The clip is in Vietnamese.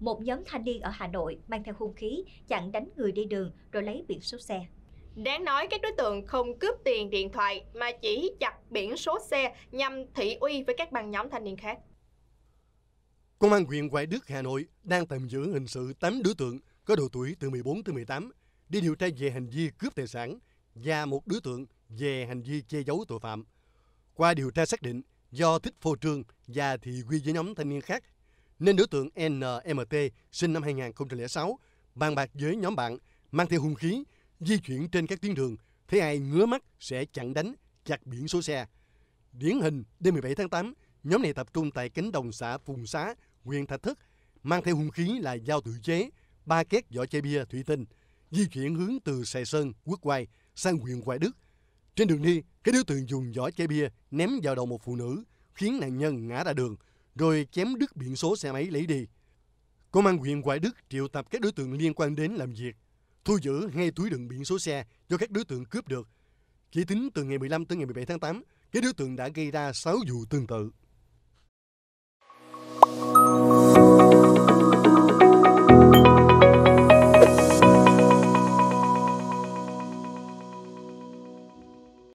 Một nhóm thanh niên ở Hà Nội mang theo hung khí chặn đánh người đi đường rồi lấy biển số xe. Đáng nói các đối tượng không cướp tiền điện thoại mà chỉ chặt biển số xe nhằm thị uy với các băng nhóm thanh niên khác. Công an huyện Hoài Đức, Hà Nội đang tạm giữ hình sự 8 đối tượng có độ tuổi từ 14 tới 18 đi điều tra về hành vi cướp tài sản và một đối tượng về hành vi che giấu tội phạm. Qua điều tra xác định, do thích phô trương và thị Uy với nhóm thanh niên khác nên đối tượng NMT sinh năm 2006 bàn bạc với nhóm bạn mang theo hung khí di chuyển trên các tuyến đường thấy ai ngứa mắt sẽ chặn đánh chặt biển số xe. Điển hình đêm 17 tháng 8 nhóm này tập trung tại cánh đồng xã Phùng Xá, huyện Thạch Thất mang theo hung khí là dao tự chế, ba két vỏ chai bia thủy tinh di chuyển hướng từ Sài Sơn, Quốc Oai sang huyện Hoài Đức. Trên đường đi, các đối tượng dùng vỏ chai bia ném vào đầu một phụ nữ khiến nạn nhân ngã ra đường rồi chém đứt biển số xe máy lấy đi. Công an huyện Hoài Đức triệu tập các đối tượng liên quan đến làm việc, thu giữ hai túi đựng biển số xe do các đối tượng cướp được. Chỉ tính từ ngày 15 tới ngày 17 tháng 8, các đối tượng đã gây ra 6 vụ tương tự.